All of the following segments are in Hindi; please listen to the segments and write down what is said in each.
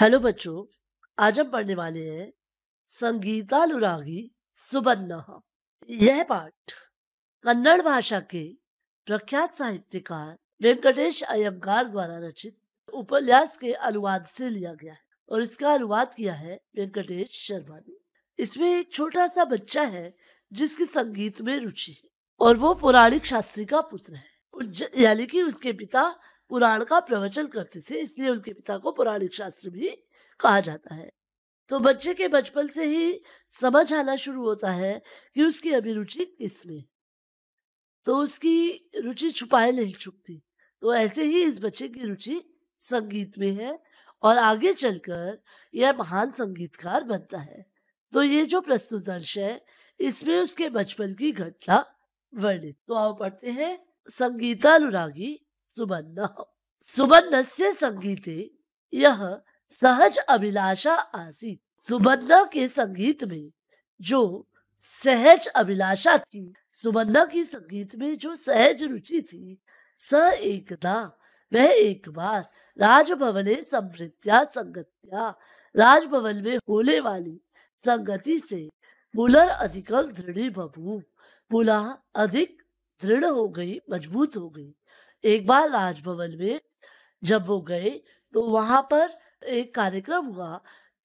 हेलो बच्चों आज हम पढ़ने वाले हैं संगीता सुबन्ना यह पाठ कन्नड़ भाषा के प्रख्यात साहित्यकार वेंकटेश अयंगार द्वारा रचित उपन्यास के अनुवाद से लिया गया है और इसका अनुवाद किया है वेंकटेश शर्मा ने इसमें एक छोटा सा बच्चा है जिसकी संगीत में रुचि है और वो पौराणिक शास्त्री का पुत्र है यानी कि उसके पिता पुराण का प्रवचन करते थे इसलिए उनके पिता को पौराणिक शास्त्र भी कहा जाता है तो बच्चे के बचपन से ही समझ आना शुरू होता है कि उसकी अभिरुचि किसमें तो उसकी रुचि छुपाए नहीं छुपती तो ऐसे ही इस बच्चे की रुचि संगीत में है और आगे चलकर यह महान संगीतकार बनता है तो ये जो प्रस्तुत अंश है इसमें उसके बचपन की घटना वर्णित तो आओ पढ़ते हैं संगीतानुरागी सुबन्ना से संगीते यह सहज अभिलाषा आसी सुबन्न के संगीत में जो सहज अभिलाषा थी सुबन्न की संगीत में जो सहज रुचि थी स एकदा वह एक बार राजभवन समृद्धिया संगत्या राजभवन में होने वाली संगति से पुलर अधिकल दृढ़ी बबू पुलह अधिक दृढ़ हो गई मजबूत हो गई एक बार राजभवन में जब वो गए तो वहां पर एक कार्यक्रम हुआ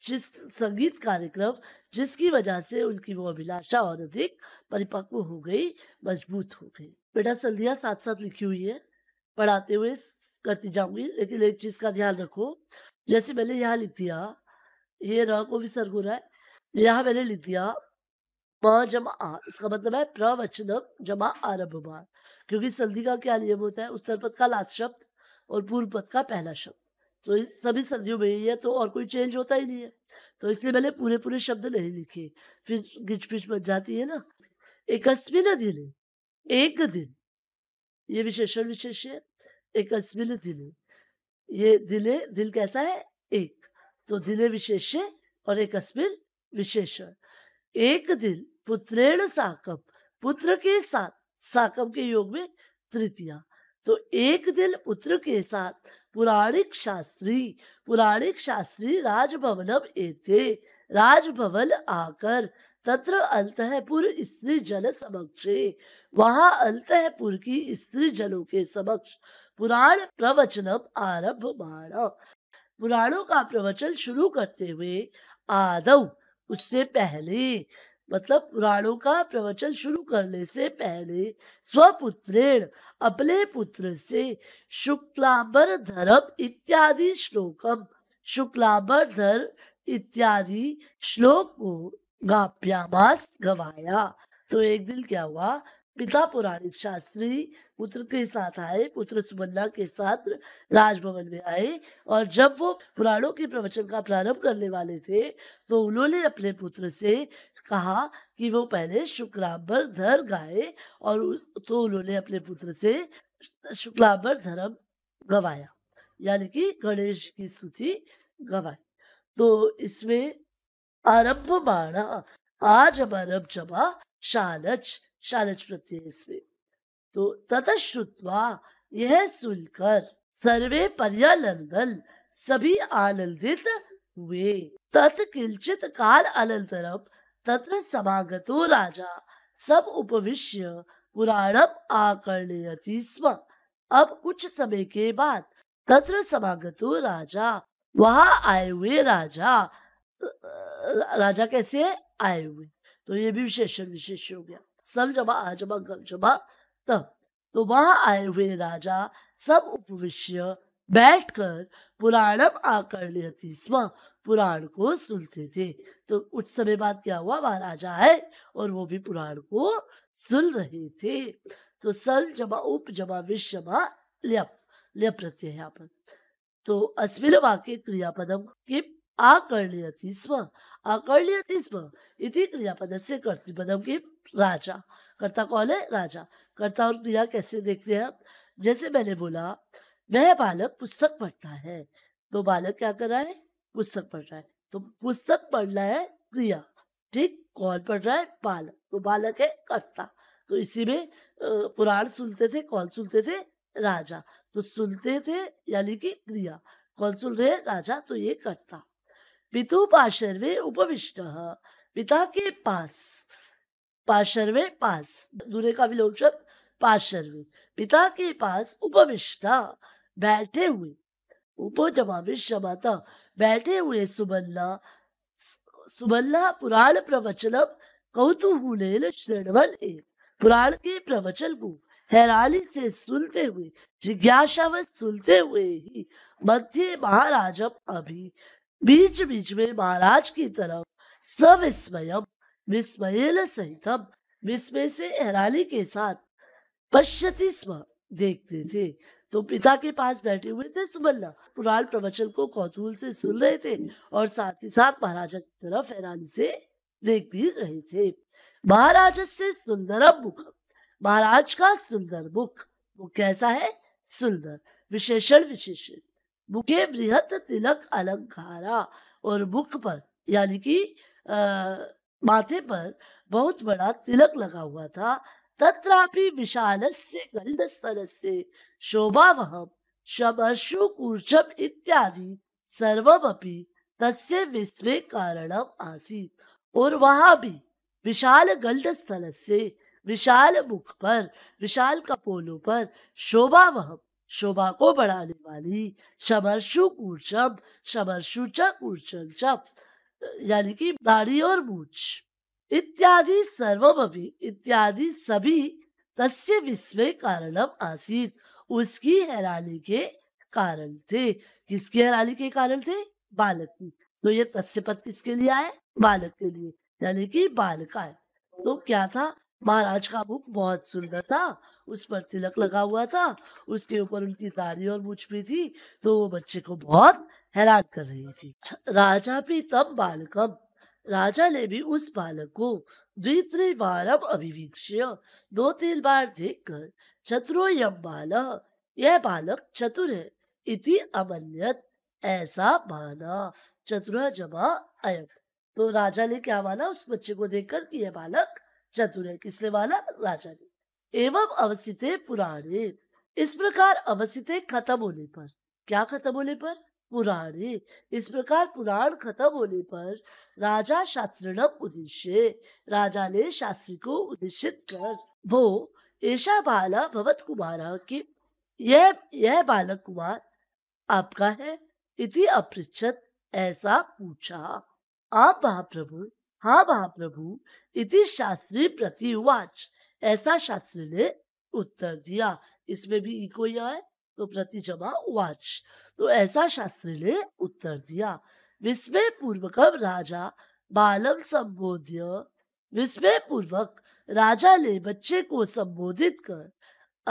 जिस संगीत कार्यक्रम जिसकी वजह से उनकी वो अभिलाषा और अधिक परिपक्व हो गई मजबूत हो गई बेटा संध्या साथ साथ लिखी हुई है पढ़ाते हुए करती जाऊंगी लेकिन एक चीज का ध्यान रखो जैसे मैंने यहाँ लिख दिया ये र को विसर्ग हो रहा है यहाँ मैंने लिख दिया प जमा इसका मतलब है प्रवचनम जमा आरभ क्योंकि संधि का क्या नियम होता है उत्तर पद का लास्ट शब्द और पूर्व पद का पहला शब्द तो इस सभी संधियों में ही है तो और कोई चेंज होता ही नहीं है तो इसलिए मैंने पूरे पूरे शब्द नहीं लिखे फिर गिचपिच बच जाती है ना एकस्मिन दिन एक दिन ये विशेषण विशेष है एकस्मिन दिन ये दिले दिल कैसा है एक तो दिले विशेष और एकस्मिन विशेषण एक दिन पुत्रेण साकम पुत्र के साथ साकम के योग में तृतीया तो एक दिन पुत्र के साथ पुराणिक शास्त्री पुराणिक शास्त्री राजभवन एते राजभवन आकर तत्र अंतपुर स्त्री जन समक्षे वहां अंतपुर की स्त्री जनों के समक्ष पुराण प्रवचनम आरभ माना पुराणों का प्रवचन शुरू करते हुए आदव उससे पहले मतलब पुराणों का प्रवचन शुरू करने से पहले स्वपुत्रेण अपने पुत्र से शुक्लाबर धर्म इत्यादि श्लोकम शुक्लाबर धर इत्यादि श्लोक को गाप्यामास गवाया तो एक दिन क्या हुआ पिता पुराणिक शास्त्री पुत्र के साथ आए पुत्र सुमन्ना के साथ राजभवन में आए और जब वो पुराणों के प्रवचन का प्रारंभ करने वाले थे तो उन्होंने अपने पुत्र से कहा कि वो पहले शुक्लांबर धर गाए और तो उन्होंने अपने पुत्र से शुक्लांबर धर्म गवाया यानी कि गणेश की स्तुति गवाई तो इसमें आरंभ माना आज अरब जमा शालच शालच प्रत्यय इसमें तो तथा श्रुतवा यह सुनकर सर्वे पर्यालंदन सभी आनंदित हुए तत् किंचित काल अनंतरम तत्र समागतो राजा सब उपविश्य पुराणम आकर्णयति स्म अब कुछ समय के बाद तत्र समागतो राजा वहां आए हुए राजा राजा कैसे है आए हुए तो ये भी विशेषण विशेष हो गया सब जमा आ जमा गम जमा तब तो वहां आए हुए राजा सब उपविश्य बैठकर पुराणम आकर नियतिस्मा पुराण को सुनते थे तो कुछ समय बाद क्या हुआ महाराजा है और वो भी पुराण को सुन रहे थे तो सन जमा उप जमा विष जमा लप लप प्रत्यय यहाँ पर तो अश्विन वाक्य क्रियापदम के आकर्णयति स्म आकर्णयति स्म इति क्रियापद से कर्तृपदम के राजा कर्ता कौन है राजा कर्ता और क्रिया कैसे देखते हैं जैसे मैंने बोला वह बालक पुस्तक पढ़ता है तो बालक क्या कर रहा है पुस्तक पढ़ रहा है तो पुस्तक पढ़ रहा है क्रिया ठीक कौन पढ़ रहा है बालक तो बालक है कर्ता तो इसी में पुराण सुनते थे कौन सुनते थे राजा तो सुनते थे यानी कि क्रिया कौन सुन रहे राजा तो ये कर्ता पितु पाशर्वे उपविष्ट पिता के पास पाशर्वे पास दूर का विलोचन पाशर्वे पिता के पास उपविष्टा बैठे हुए उपो जमाविश क्षमाता बैठे हुए सुबल्ला सुबल्ला पुराण प्रवचनम कौतूहूल श्रेणवन पुराण के प्रवचन को हैरानी से सुनते हुए जिज्ञासावत सुनते हुए ही मध्य महाराज अभी बीच बीच में महाराज की तरफ सविस्मय विस्मय सहित विस्मय से हैरानी के साथ पश्यति स्म देखते थे तो पिता के पास बैठे हुए थे सुबन्ना पुराण प्रवचन को कौतूल से सुन रहे थे और साथ ही साथ महाराजा की तरफ हैरानी से देख भी रहे थे महाराज से सुंदर मुख महाराज का सुंदर मुख वो कैसा है सुंदर विशेषण विशेषण मुखे बृहत तिलक अलंकारा और मुख पर यानी कि माथे पर बहुत बड़ा तिलक लगा हुआ था तत्रापि विशालस्य गल्डस्तरस्य शोभावहं शबर्षु कूर्चम् इत्यादि सर्वमपि तस्य विश्वे कारणम आसीत् और वहां भी विशाल गल्ड स्थल से विशाल मुख पर विशाल कपोलों पर शोभा वह शोभा को बढ़ाने वाली शबरशु कूर्चम शबरशु चूर्चम यानी कि दाढ़ी और मूछ इत्यादि सर्वमपि इत्यादि सभी तस्य विस्मय कारणम आसीत उसकी हैरानी के कारण थे किसकी हैरानी के कारण थे बालक की तो ये तस्य पद किसके लिए आए बालक के लिए यानी कि बालक आए तो क्या था महाराज का मुख बहुत सुंदर था उस पर तिलक लगा हुआ था उसके ऊपर उनकी दाढ़ी और मुछ भी थी तो वो बच्चे को बहुत हैरान कर रही थी राजा भी तब बालकम राजा ने भी उस बालक को दूसरी बार अब अभिवीक्ष्य दो तीन बार देखकर चतुरो यम बाला यह बालक चतुर है इति अमन्यत ऐसा माना चतुर जमा अय तो राजा ने क्या माना उस बच्चे को देखकर कि यह बालक चतुर है किसने माना राजा ने एवं अवस्थित पुराणे इस प्रकार अवस्थित खत्म होने पर क्या खत्म होने पर पुराने इस प्रकार पुराण खत्म होने पर राजा शास्त्र उद्देश्य राजा ने शास्त्री को उद्देश्य कर वो ऐसा बाला भवत कुमार की यह यह बालक कुमार आपका है इति अपृत ऐसा पूछा आप महाप्रभु हाँ महाप्रभु इति शास्त्री प्रति ऐसा शास्त्री ने उत्तर दिया इसमें भी इको यह है तो प्रति जमा वाच तो ऐसा शास्त्र ने उत्तर दिया विस्मय पूर्वक राजा बालम संबोध्य विस्मय पूर्वक राजा ने बच्चे को संबोधित कर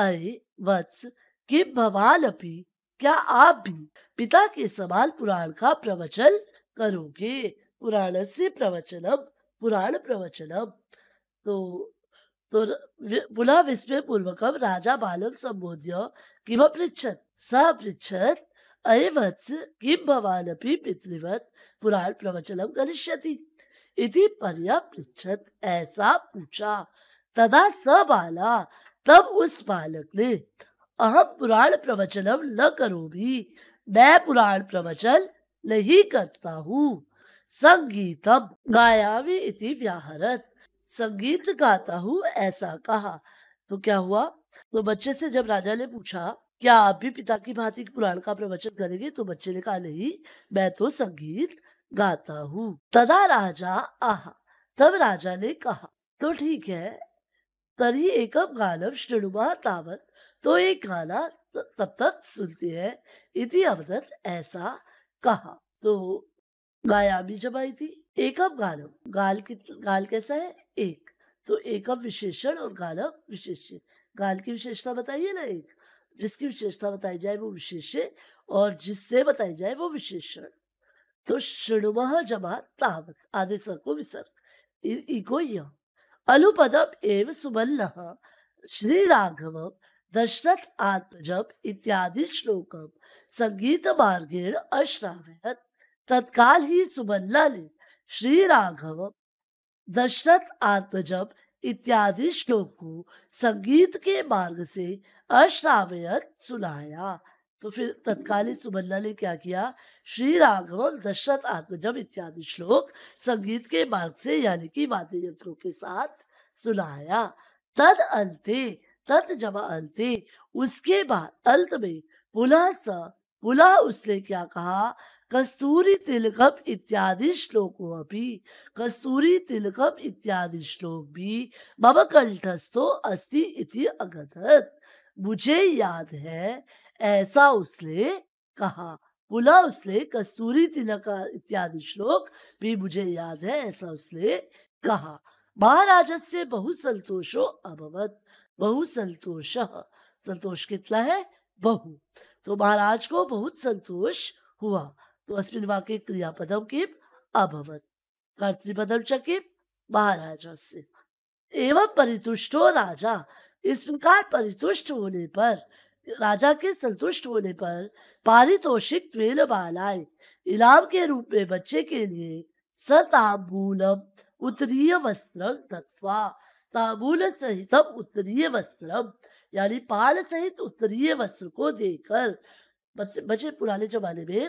अरे वत्स कि भवान अपी क्या आप भी पिता के समान पुराण का प्रवचन करोगे पुराण से प्रवचनम पुराण प्रवचनम तो तो पुनः पूर्वक राजा संबोध्य किम पृछत स पृछत अये वत्स किं भवानपि पितृवत् पुराणप्रवचनं करिष्यति इति पर्या पृछत ऐसा पूछा तदा स बाला तब उस बालक ने अहम पुराण प्रवचन न करो भी मैं पुराण प्रवचन नहीं करता हूँ संगीतम गायामी इति व्याहरत संगीत गाता हूँ ऐसा कहा तो क्या हुआ तो बच्चे से जब राजा ने पूछा क्या आप भी पिता की भांति पुराण का प्रवचन करेंगे तो बच्चे ने कहा नहीं मैं तो संगीत गाता हूँ तदा राजा आहा तब राजा ने कहा तो ठीक है तरी एकम गानम श्रृणुमा तावत तो एक गाना तब तक सुनते हैं इति अवदत ऐसा कहा तो गाया भी जब आई थी एकव गालव गाल गाल कैसा है एक तो एकव विशेषण और गालव विशेष्य गाल की विशेषता बताइए ना एक जिसकी विशेषता बताई जाए वो विशेष्य और जिससे बताई जाए वो विशेषण तो श्रृणुम जमा ताव आधे सर को विसर्ग इको अलुपदम एव सुबल श्री राघव दशरथ आत्मज इत्यादि श्लोकम संगीत मार्गेण अश्रावयत तत्काल ही सुबल्ला ने श्री राघव दशरथ आत्मजप इत्यादि श्लोक को संगीत के मार्ग से अश्रावयन सुनाया तो फिर तत्कालीन सुमन्ना ने क्या किया श्री राघव दशरथ आत्मजप इत्यादि श्लोक संगीत के मार्ग से यानी कि वाद्य यंत्रों के साथ सुनाया तद अंते तद जमा अंते उसके बाद अंत में पुनः स पुनः उसने क्या कहा कस्तूरी तिलकम इत्यादि श्लोको अभी कस्तूरी तिलकम इत्यादि श्लोक भी मम कंठस्थो अस्ति इति अगथत मुझे याद है ऐसा उसने कहा बोला उसने कस्तूरी तिलका इत्यादि श्लोक भी मुझे याद है ऐसा उसने कहा महाराज से बहु संतोषो अभवत बहु संतोष संतोष कितना है बहु तो महाराज को बहुत संतोष हुआ तो तस्मिन् वाक्ये क्रियापदं के अभवत कर्तृपदम च महाराज से एवं परितुष्टो राजा इस प्रकार परितुष्ट होने पर राजा के संतुष्ट होने पर पारितोषिक बालाय इनाम के रूप में बच्चे के लिए सताबूलम उत्तरीय वस्त्र तत्वा ताबूल सहित उत्तरीय वस्त्र यानी पाल सहित उत्तरीय वस्त्र को देकर बच्चे पुराने जमाने में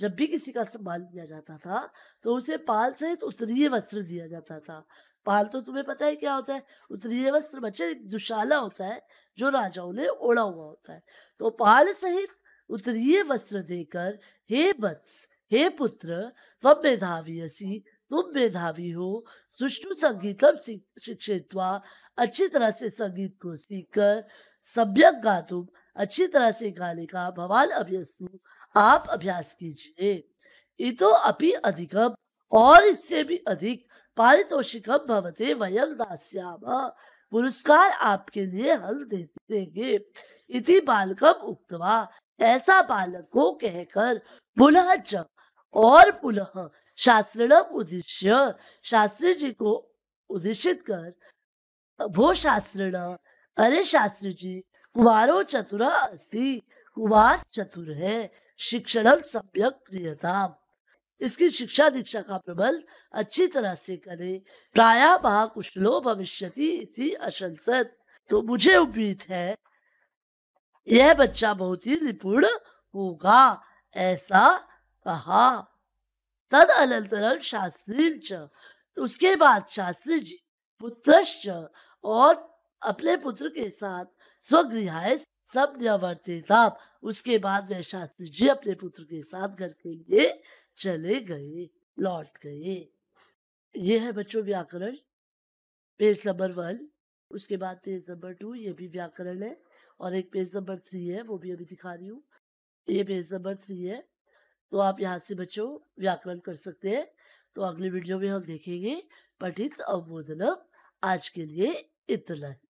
जब भी किसी का सम्मान किया जाता था तो उसे पाल सहित उत्तरीय वस्त्र दिया जाता था पाल तो तुम्हें पता है क्या होता है उत्तरीय वस्त्र बच्चे एक दुशाला होता है जो राजाओं ने ओढ़ा हुआ होता है तो पाल सहित उत्तरीय वस्त्र देकर हे वत्स हे पुत्र त्वम मेधावी असी तुम मेधावी हो सुष्टु संगीतम शिक्षित अच्छी तरह से संगीत को सीख कर सम्यक गा तुम अच्छी तरह से गाने का भवान अभ्यस्तु आप अभ्यास कीजिए इतो अपि अधिकम और इससे भी अधिक पारितोषिकम भवते वयम दास्याम पुरस्कार आपके लिए हल दे देंगे इति बालकम उक्तवा ऐसा बालक को कहकर पुनः जब और पुनः शास्त्र उद्देश्य शास्त्री जी को उद्देशित कर भो शास्त्र अरे शास्त्री जी कुमारो चतुरा अस्थि कुमार चतुर है शिक्षण सम्यक क्रियताम इसकी शिक्षा दीक्षा का प्रबल अच्छी तरह से करे प्राय महा कुशलो भविष्य अशंसत तो मुझे उम्मीद है यह बच्चा बहुत ही निपुण होगा ऐसा कहा तद अनंतरम शास्त्री च उसके बाद शास्त्री जी पुत्र और अपने पुत्र के साथ स्वगृहाय सब नियामतें साहब उसके बाद वह शास्त्री जी अपने पुत्र के साथ घर के लिए चले गए लौट गए ये है बच्चों व्याकरण पेज नंबर वन उसके बाद पेज नंबर टू ये भी व्याकरण है और एक पेज नंबर थ्री है वो भी अभी दिखा रही हूँ ये पेज नंबर थ्री है तो आप यहाँ से बच्चों व्याकरण कर सकते हैं तो अगले वीडियो में हम देखेंगे पठित अवबोधनम आज के लिए इतना